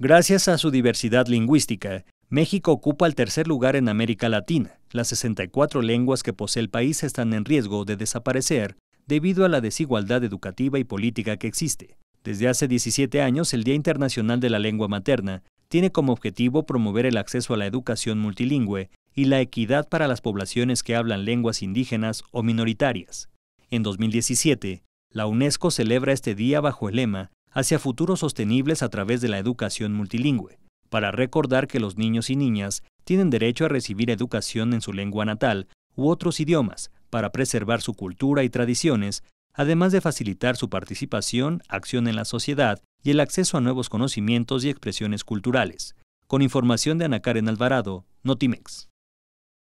Gracias a su diversidad lingüística, México ocupa el tercer lugar en América Latina. Las 64 lenguas que posee el país están en riesgo de desaparecer debido a la desigualdad educativa y política que existe. Desde hace 17 años, el Día Internacional de la Lengua Materna tiene como objetivo promover el acceso a la educación multilingüe y la equidad para las poblaciones que hablan lenguas indígenas o minoritarias. En 2017, la UNESCO celebra este día bajo el lema hacia futuros sostenibles a través de la educación multilingüe, para recordar que los niños y niñas tienen derecho a recibir educación en su lengua natal u otros idiomas para preservar su cultura y tradiciones, además de facilitar su participación, acción en la sociedad y el acceso a nuevos conocimientos y expresiones culturales. Con información de Ana Karen Alvarado, Notimex.